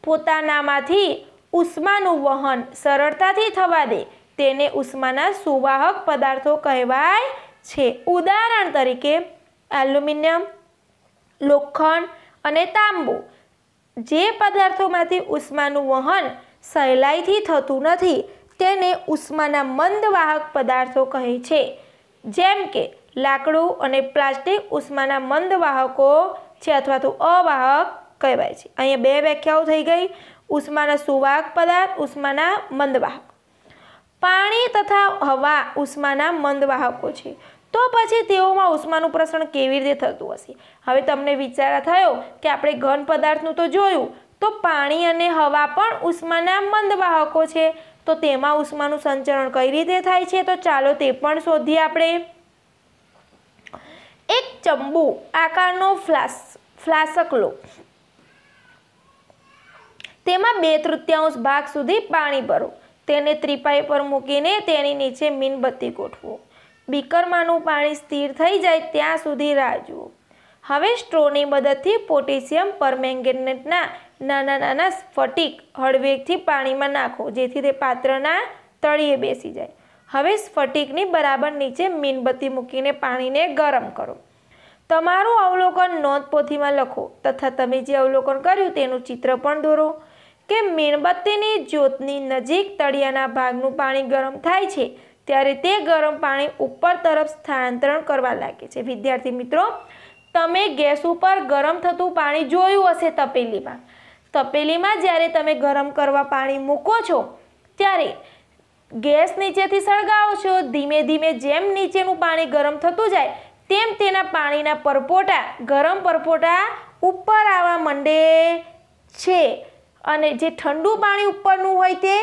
પોતાનામાંથી ઉષ્માનું વહન સરળતાથી થવા દે તેને ઉષ્માના સુવાહક પદાર્થો કહેવાય છે ઉદાહરણ તરીકે એલ્યુમિનિયમ લોખંડ અને તાંબુ જે પદાર્થોમાંથી ઉષ્માનું વહન સહેલાઈથી થતું નથી તેને ઉષ્માના મંદવાહક પદાર્થો કહે છે જેમ કે લાકડું અને પ્લાસ્ટિક ઉષ્માના મંદવાહકો છે અથવા તો અવાહક કહેવાય છે અહીંયા બે વ્યાખ્યાઓ થઈ ગઈ ઉષ્માના સુવાહક પદાર્થ ઉષ્માના મંદવાહક પાણી તથા હવા ઉષ્માના મંદવાહકો છે તો પછી તેઓમાં ઉષ્માનું પ્રસરણ કેવી રીતે થતું હશે હવે તમને વિચાર થયો કે આપણે ઘન પદાર્થનું તો જોયું તો પાણી અને હવા પણ ઉષ્માના મંદ વાહકો છે તો તેમાં ઉષ્માનું સંચરણ કઈ રીતે થાય છે તો ચાલો તે પણ શોધીએ આપણે એક ચંબુ આકારનો ફ્લાસ ફ્લાસક લો તેમાં બે તૃતીયાંશ ભાગ સુધી પાણી ભરો તેને ત્રિપાઈ પર મૂકીને તેની નીચે મીણબત્તી ગોઠવો બીકરમાંનું પાણી સ્થિર થઈ જાય ત્યાં સુધી રાહ જુઓ હવે સ્ટ્રોની મદદથી પોટેશિયમ પરમેંગેનેટના નાના નાના સ્ફટિક હળવેકથી પાણીમાં નાખો જેથી તે પાત્રના તળિયે બેસી જાય હવે સ્ફટિકની બરાબર નીચે મીણબત્તી મૂકીને પાણીને ગરમ કરો તમારું અવલોકન નોંધપોથીમાં લખો તથા તમે જે અવલોકન કર્યું તેનું ચિત્ર પણ દોરો કે મીણબત્તીની જ્યોતની નજીક તળિયાના ભાગનું પાણી ગરમ થાય છે ત્યારે તે ગરમ પાણી ઉપર તરફ સ્થાનાંતરણ કરવા લાગે છે વિદ્યાર્થી મિત્રો તમે ગેસ ઉપર ગરમ થતું પાણી જોયું હશે તપેલીમાં તપેલીમાં જ્યારે તમે ગરમ કરવા પાણી મૂકો છો ત્યારે ગેસ નીચેથી સળગાવો છો ધીમે ધીમે જેમ નીચેનું પાણી ગરમ થતું જાય તેમ તેના પાણીના પરપોટા ગરમ પરપોટા ઉપર આવવા માંડે છે અને જે ઠંડુ પાણી ઉપરનું હોય તે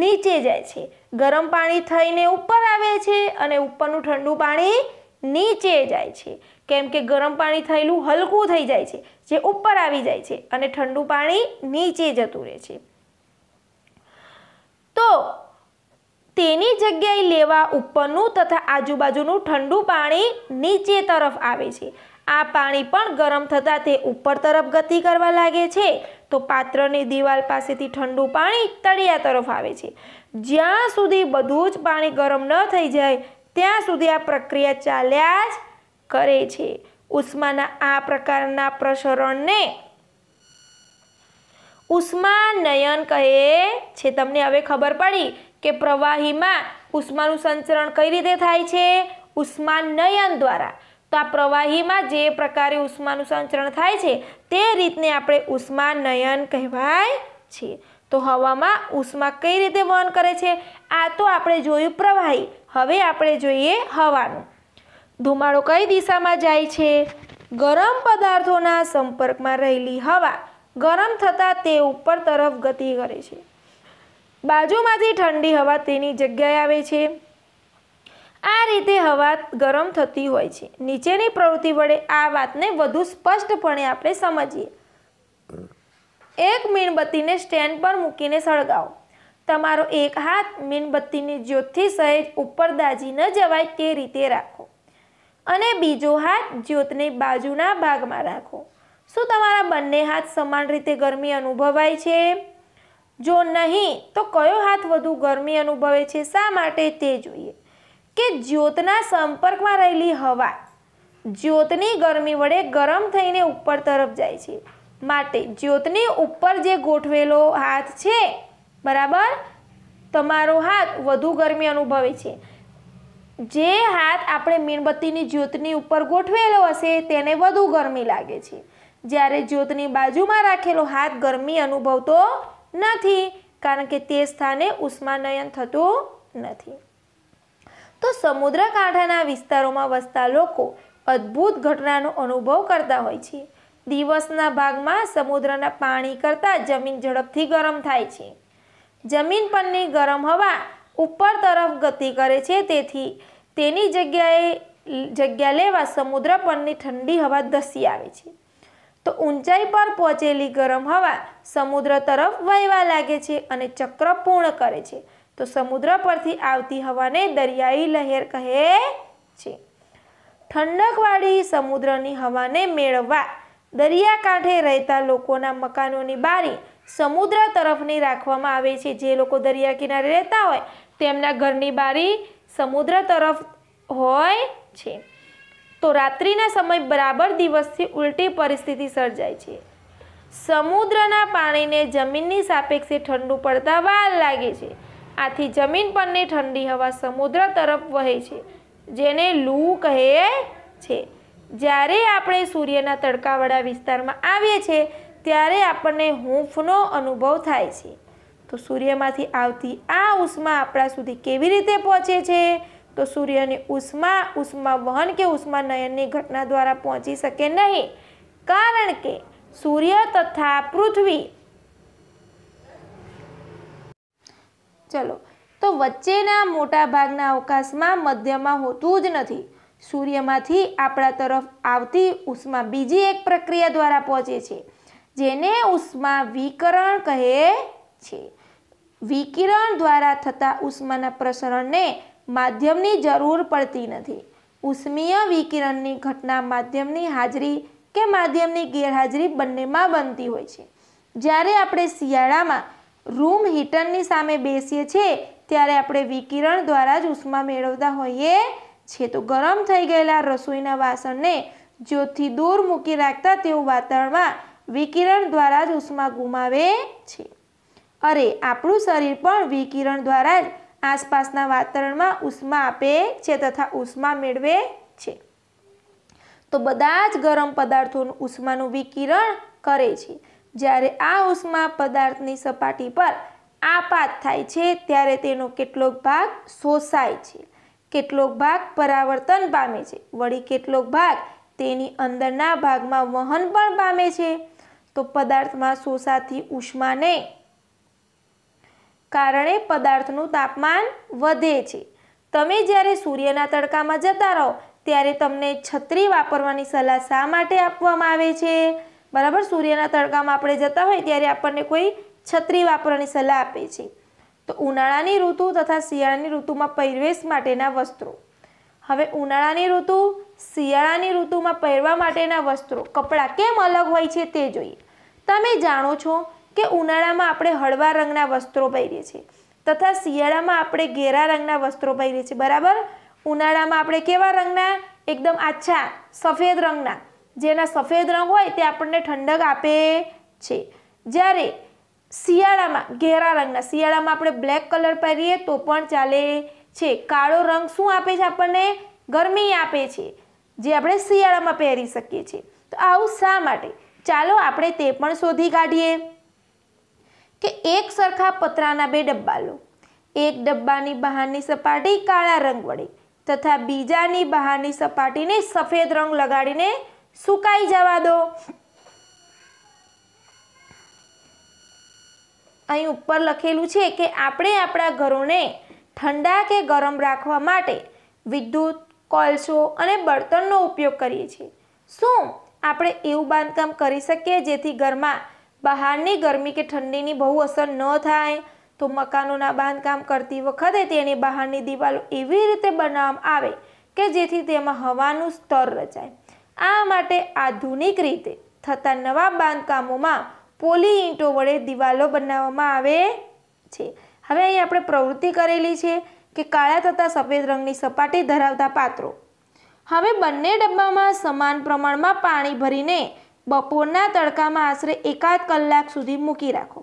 નીચે જાય છે ગરમ પાણી થઈને ઉપર આવે છે અને ઉપરનું ઠંડુ પાણી નીચે જાય છે કેમ કે ગરમ પાણી થયેલું હલકું થઈ જાય છે જે ઉપર આવી જાય છે અને ઠંડુ પાણી નીચે જતું રહે છે તો તેની જગ્યાએ લેવા ઉપરનું તથા આજુબાજુનું ઠંડુ પાણી નીચે તરફ આવે છે આ પાણી પણ ગરમ થતાં તે ઉપર તરફ ગતિ કરવા લાગે છે તો પાત્રની દિવાલ પાસેથી ઠંડુ પાણી તળિયા તરફ આવે છે જ્યાં સુધી બધું જ પાણી ગરમ ન થઈ જાય ત્યાં સુધી આ પ્રક્રિયા ચાલ્યા જ કરે છે ઉષ્માના આ પ્રકારના પ્રસરણને ઉષ્માનયન કહે છે તમને હવે ખબર પડી કે પ્રવાહીમાં ઉષ્માનું સંચરણ કઈ રીતે થાય છે ઉષ્માનયન દ્વારા તો આ પ્રવાહીમાં જે પ્રકારે ઉષ્માનું સંચરણ થાય છે તે રીતને આપણે ઉષ્માનયન કહેવાય છે તો હવામાં ઉષ્મા કઈ રીતે વહન કરે છે આ તો આપણે જોયું પ્રવાહી હવે આપણે જોઈએ હવાનું ધુમાડો કઈ દિશામાં જાય છે ગરમ પદાર્થોના સંપર્કમાં રહેલી હવા ગરમ થતાં તે ઉપર તરફ ગતિ કરે છે બાજુમાંથી ઠંડી હવા તેની જગ્યાએ આવે છે આ રીતે હવા ગરમ થતી હોય છે નીચેની પ્રવૃત્તિ વડે આ વાતને વધુ સ્પષ્ટપણે આપણે સમજીએ એક મીણબત્તીને સ્ટેન્ડ પર મૂકીને સળગાવો તમારો એક હાથ મીણબત્તીની જ્યોતથી સહેજ ઉપર દાજી ન જવાય તે રીતે રાખો અને બીજો હાથ જ્યોતને બાજુના ભાગમાં રાખો શું તમારા બંને હાથ સમાન રીતે ગરમી અનુભવાય છે જો નહીં તો કયો હાથ વધુ ગરમી અનુભવે છે શા માટે તે જોઈએ કે જ્યોતના સંપર્કમાં રહેલી હવા જ્યોતની ગરમી વડે ગરમ થઈને ઉપર તરફ જાય છે માટે જ્યોતની ઉપર જે ગોઠવેલો હાથ છે બરાબર તમારો હાથ વધુ ગરમી અનુભવે છે જે હાથ આપણે મીણબત્તીની જ્યોતની ઉપર ગોઠવેલો હશે તેને વધુ ગરમી લાગે છે જ્યારે જ્યોતની બાજુમાં રાખેલો હાથ ગરમી અનુભવતો નથી કારણ કે તે સ્થાને ઉષ્માનયન થતું નથી તો સમુદ્રકાંઠાના વિસ્તારોમાં વસતા લોકો અદ્ભુત ઘટનાનો અનુભવ કરતા હોય છે દિવસના ભાગમાં સમુદ્રના પાણી કરતાં જમીન ઝડપથી ગરમ થાય છે જમીન પરની ગરમ હવા ઉપર તરફ ગતિ કરે છે તેથી તેની જગ્યાએ જગ્યા લેવા સમુદ્ર પરની ઠંડી હવા ધસી આવે છે તો ઊંચાઈ પર પહોંચેલી ગરમ હવા સમુદ્ર તરફ વહેવા લાગે છે અને ચક્ર પૂર્ણ કરે છે તો સમુદ્ર પરથી આવતી હવાને દરિયાઈ લહેર કહે છે ઠંડકવાળી સમુદ્રની હવાને મેળવવા દરિયાકાંઠે રહેતા લોકોના મકાનોની બારી સમુદ્ર તરફની રાખવામાં આવે છે જે લોકો દરિયા કિનારે રહેતા હોય તેમના ઘરની બારી સમુદ્ર તરફ હોય છે તો રાત્રિના સમય બરાબર દિવસથી ઉલટી પરિસ્થિતિ સર્જાય છે સમુદ્રના પાણીને જમીનની સાપેક્ષે ઠંડુ પડતા વાર લાગે છે આથી જમીન પરની ઠંડી હવા સમુદ્ર તરફ વહે છે જેને લૂ કહે છે જ્યારે આપણે સૂર્યના તડકાવાળા વિસ્તારમાં આવીએ છીએ ત્યારે આપણને હૂંફનો અનુભવ થાય છે તો સૂર્યમાંથી આવતી આ ઉષ્મા આપણા સુધી કેવી રીતે પહોંચે છે તો સૂર્યની ઉષ્મા ઉષ્મા વહન કે ઉષ્મા નયનની ઘટના દ્વારા પહોંચી શકે નહીં કારણ કે સૂર્ય તથા પૃથ્વી ચલો તો વચ્ચેના મોટા ભાગના અવકાશમાં મધ્યમાં હોતું જ નથી સૂર્યમાંથી આપણા તરફ આવતી ઉષ્મા બીજી એક પ્રક્રિયા દ્વારા પહોંચે છે જેને ઉષ્મા વિકરણ કહે છે વિકિરણ દ્વારા થતા ઉષ્માના પ્રસરણને માધ્યમની જરૂર પડતી નથી ઉષ્મીય વિકિરણની ઘટના માધ્યમની હાજરી કે માધ્યમની ગેરહાજરી બંનેમાં બનતી હોય છે જ્યારે આપણે શિયાળામાં રૂમ હીટરની સામે બેસીએ છીએ ત્યારે આપણે વિકિરણ દ્વારા જ ઉષ્મા મેળવતા હોઈએ છે તો ગરમ થઈ ગયેલા રસોઈના વાસણને જ્યોતથી દૂર મૂકી રાખતા તેઓ વાતાવરણમાં વિકિરણ દ્વારા જ ઉષ્મા ગુમાવે છે અરે આપણું શરીર પણ વિકિરણ દ્વારા જ આસપાસના વાતાવરણમાં ઉષ્મા આપે છે તથા ઉષ્મા મેળવે છે તો બધા જ ગરમ પદાર્થોનું ઉષ્માનું વિકિરણ કરે છે જ્યારે આ ઉષ્મા પદાર્થની સપાટી પર આપાત થાય છે ત્યારે તેનો કેટલોક ભાગ શોષાય છે કેટલોક ભાગ પરાવર્તન પામે છે વળી કેટલોક ભાગ તેની અંદરના ભાગમાં વહન પણ પામે છે તો પદાર્થમાં શોષાતી ઉષ્માને કારણે પદાર્થનું તાપમાન વધે છે તમે જ્યારે સૂર્યના તડકામાં જતા રહો ત્યારે તમને છત્રી વાપરવાની સલાહ શા માટે આપવામાં આવે છે બરાબર સૂર્યના તડકામાં આપણે જતા હોય ત્યારે આપણને કોઈ છત્રી વાપરવાની સલાહ આપે છે તો ઉનાળાની ઋતુ તથા શિયાળાની ઋતુમાં પહેરવેશ માટેના વસ્ત્રો હવે ઉનાળાની ઋતુ શિયાળાની ઋતુમાં પહેરવા માટેના વસ્ત્રો કપડાં કેમ અલગ હોય છે તે જોઈએ તમે જાણો છો કે ઉનાળામાં આપણે હળવા રંગના વસ્ત્રો પહેરીએ છીએ તથા શિયાળામાં આપણે ઘેરા રંગના વસ્ત્રો પહેરીએ છીએ બરાબર ઉનાળામાં આપણે કેવા રંગના એકદમ આછા સફેદ રંગના જેના સફેદ રંગ હોય તે આપણને ઠંડક આપે છે જ્યારે શિયાળામાં ઘેરા રંગના શિયાળામાં આપણે બ્લેક કલર પહેરીએ તો પણ ચાલે છે કાળો રંગ શું આપે છે આપણને ગરમી આપે છે જે આપણે શિયાળામાં પહેરી શકીએ છીએ તો આવું શા માટે ચાલો આપણે તે પણ શોધી કાઢીએ કે એક સરખા પતરાના બે ડબ્બા લો એક ડબ્બાની બહારની સપાટી કાળા રંગ વડે તથા બીજાની બહારની સપાટીને સફેદ રંગ લગાડીને સુકાઈ જવા દો અહીં ઉપર લખેલું છે કે આપણે આપણા ઘરોને ઠંડા કે ગરમ રાખવા માટે વિદ્યુત કોલસો અને બળતણનો ઉપયોગ કરીએ છીએ શું આપણે એવું બાંધકામ કરી શકીએ જેથી ઘરમાં બહારની ગરમી કે ઠંડીની બહુ અસર ન થાય તો મકાનોના બાંધકામ કરતી વખતે તેની બહારની દિવાલો એવી રીતે બનાવવામાં આવે કે જેથી તેમાં હવાનું સ્તર રચાય આ માટે આધુનિક રીતે થતા નવા બાંધકામોમાં પોલી ઈંટો વડે દિવાલો બનાવવામાં આવે છે હવે અહીં આપણે પ્રવૃત્તિ કરેલી છે કે કાળા તથા સફેદ રંગની સપાટી ધરાવતા પાત્રો હવે બંને ડબ્બામાં સમાન પ્રમાણમાં પાણી ભરીને બપોરના તડકામાં આશરે એકાદ કલાક સુધી મૂકી રાખો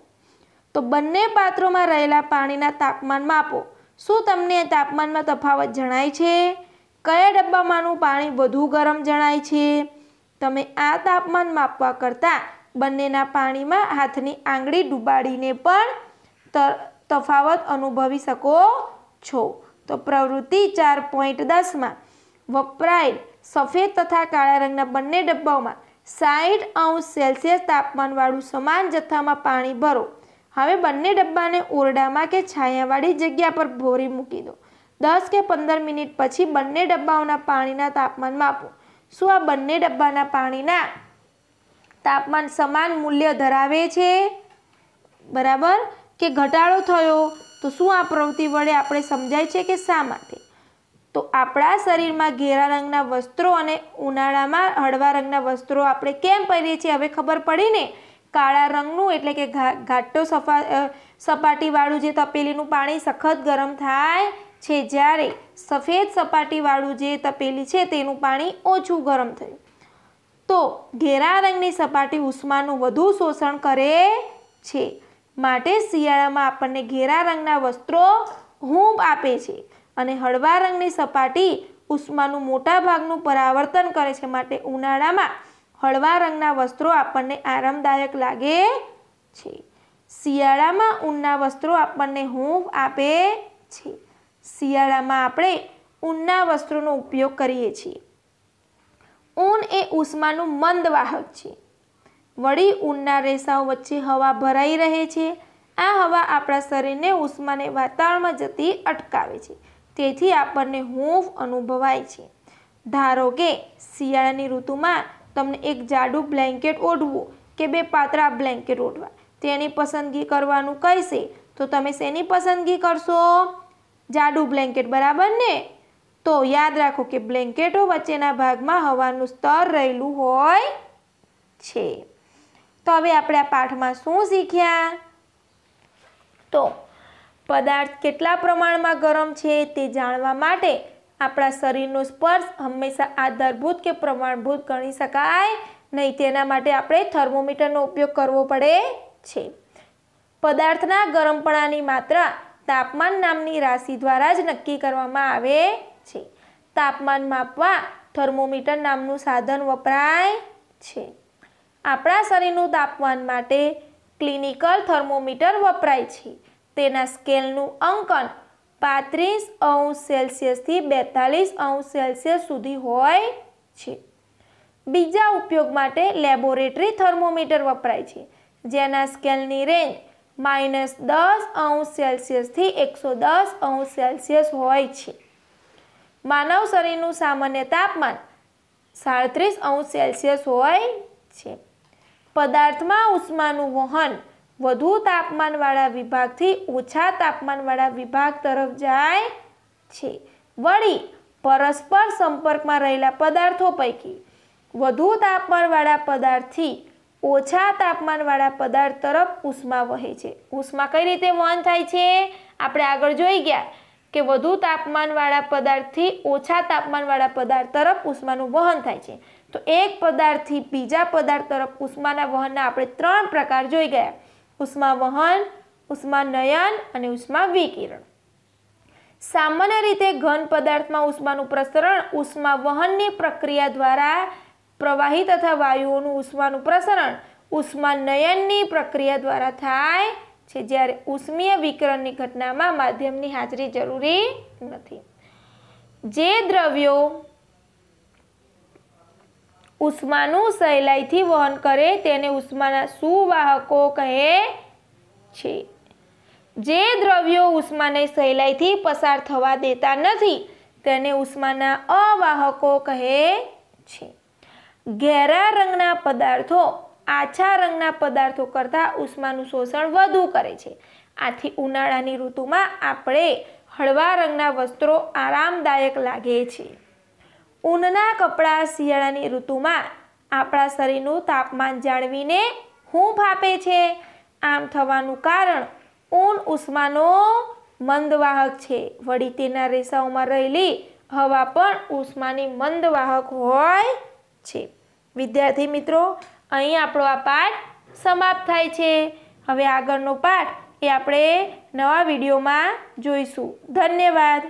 તો બંને પાત્રોમાં રહેલા પાણીના તાપમાન માપો શું તમને તાપમાનમાં તફાવત જણાય છે કયા ડબ્બામાંનું પાણી વધુ ગરમ જણાય છે તમે આ તાપમાન માપવા કરતાં બંનેના પાણીમાં હાથની આંગળી ડૂબાડીને પણ તફાવત અનુભવી શકો છો તો પ્રવૃત્તિ ચાર પોઈન્ટ દસમાં વપરાયેલ સફેદ તથા કાળા રંગના બંને ડબ્બાઓમાં સાઠ અંશ સેલ્સિયસ તાપમાનવાળું સમાન જથ્થામાં પાણી ભરો હવે બંને ડબ્બાને ઓરડામાં કે છાયાવાળી જગ્યા પર ભોરી મૂકી દો દસ કે પંદર મિનિટ પછી બંને ડબ્બાઓના પાણીના તાપમાન માપો શું આ બંને ડબ્બાના પાણીના તાપમાન સમાન મૂલ્ય ધરાવે છે બરાબર કે ઘટાડો થયો તો શું આ પ્રવૃત્તિ વડે આપણે સમજાય છે કે શા માટે તો આપણા શરીરમાં ઘેરા રંગના વસ્ત્રો અને ઉનાળામાં હળવા રંગના વસ્ત્રો આપણે કેમ પહેરીએ છીએ હવે ખબર પડી ને કાળા રંગનું એટલે કે ઘાટો સફા સપાટીવાળું જે તપેલીનું પાણી સખત ગરમ થાય છે જ્યારે સફેદ સપાટીવાળું જે તપેલી છે તેનું પાણી ઓછું ગરમ થયું તો ઘેરા રંગની સપાટી ઉષ્માનું વધુ શોષણ કરે છે માટે શિયાળામાં આપણને ઘેરા રંગના વસ્ત્રો હૂંફ આપે છે અને હળવા રંગની સપાટી ઉષ્માનું મોટા ભાગનું પરાવર્તન કરે છે માટે ઉનાળામાં હળવા રંગના વસ્ત્રો આપણને આરામદાયક લાગે છે શિયાળામાં ઊનના વસ્ત્રો આપણને હૂંફ આપે છે શિયાળામાં આપણે ઊનના વસ્ત્રોનો ઉપયોગ કરીએ છીએ ઊન એ ઉષ્માનું મંદ વાહક છે વળી ઊનના રેસાઓ વચ્ચે હવા ભરાઈ રહે છે આ હવા આપણા શરીરને ઉષ્માને વાતાવરણમાં જતી અટકાવે છે તેથી આપણને હૂંફ અનુભવાય છે ધારો કે શિયાળાની ઋતુમાં તમને એક જાડું બ્લેન્કેટ ઓઢવું કે બે પાતળા બ્લેન્કેટ ઓઢવા તેની પસંદગી કરવાનું કહેશે તો તમે શેની પસંદગી કરશો જાડું બ્લેન્કેટ બરાબર ને તો યાદ રાખો કે બ્લેન્કેટો વચ્ચેના ભાગમાં હવાનું સ્તર રહેલું હોય છે તો હવે આપણે આ પાઠમાં શું શીખ્યા તો પદાર્થ કેટલા પ્રમાણમાં ગરમ છે તે જાણવા માટે આપણા શરીરનો સ્પર્શ હંમેશા આધારભૂત કે પ્રમાણભૂત ગણી શકાય નહીં તેના માટે આપણે થર્મોમીટરનો ઉપયોગ કરવો પડે છે પદાર્થના ગરમપણાની માત્રા તાપમાન નામની રાશિ દ્વારા જ નક્કી કરવામાં આવે તાપમાન માપવા થર્મોમીટર નામનું સાધન વપરાય છે આપણા શરીરનું તાપમાન માટે ક્લિનિકલ થર્મોમીટર વપરાય છે તેના સ્કેલનું અંકન પાંત્રીસ અંશ સેલ્સિયસથી બેતાલીસ અંશ સેલ્સિયસ સુધી હોય છે બીજા ઉપયોગ માટે લેબોરેટરી થર્મોમીટર વપરાય છે જેના સ્કેલની રેન્જ માઇનસ દસ અંશ સેલ્સિયસથી એકસો દસ અંશ સેલ્સિયસ હોય છે માનવ શરીરનું સામાન્ય તાપમાન સાડત્રીસ અંશ સેલ્સિયસ હોય છે પદાર્થમાં ઉષ્માનું વહન વધુ તાપમાનવાળા વિભાગથી ઓછા તાપમાનવાળા વિભાગ તરફ જાય છે વળી પરસ્પર સંપર્કમાં રહેલા પદાર્થો પૈકી વધુ તાપમાનવાળા પદાર્થથી ઓછા તાપમાનવાળા પદાર્થ તરફ ઉષ્મા વહે છે ઉષ્મા કઈ રીતે વહન થાય છે આપણે આગળ જોઈ ગયા કે વધુ તાપમાનવાળા પદાર્થથી ઓછા તાપમાનવાળા પદાર્થ તરફ ઉષ્માનું વહન થાય છે તો એક પદાર્થથી બીજા પદાર્થ તરફ ઉષ્માના વહનના આપણે ત્રણ પ્રકાર જોઈ ગયા ઉષ્મા વહન ઉષ્મા નયન અને ઉષ્મા વિકિરણ સામાન્ય રીતે ઘન પદાર્થમાં ઉષ્માનું પ્રસરણ ઉષ્મા વહનની પ્રક્રિયા દ્વારા પ્રવાહી તથા વાયુઓનું ઉષ્માનું પ્રસરણ ઉષ્મા નયનની પ્રક્રિયા દ્વારા થાય છે જ્યારે ઉષ્મીય વિકરણની ઘટનામાં માધ્યમની હાજરી જરૂરી નથી જે દ્રવ્યો ઉષ્માનું સહેલાઈથી વહન કરે તેને ઉષ્માના સુવાહકો કહે છે જે દ્રવ્યો ઉષ્માને સહેલાઈથી પસાર થવા દેતા નથી તેને ઉષ્માના અવાહકો કહે છે ઘેરા રંગના પદાર્થો આછા રંગના પદાર્થો કરતાં ઉષ્માનું શોષણ વધુ કરે છે આથી ઉનાળાની ઋતુમાં આપણે હળવા રંગના વસ્ત્રો આરામદાયક લાગે છે ઊનના કપડાં શિયાળાની ઋતુમાં આપણા શરીરનું તાપમાન જાળવીને હું ભાપે છે આમ થવાનું કારણ ઊન ઉષ્માનો મંદવાહક છે વળી તેના રેસાઓમાં રહેલી હવા પણ ઉષ્માની મંદવાહક હોય છે વિદ્યાર્થી મિત્રો અહીં આપણો આ પાઠ સમાપ્ત થાય છે હવે આગળનો પાઠ એ આપણે નવા વિડીયોમાં જોઈશું ધન્યવાદ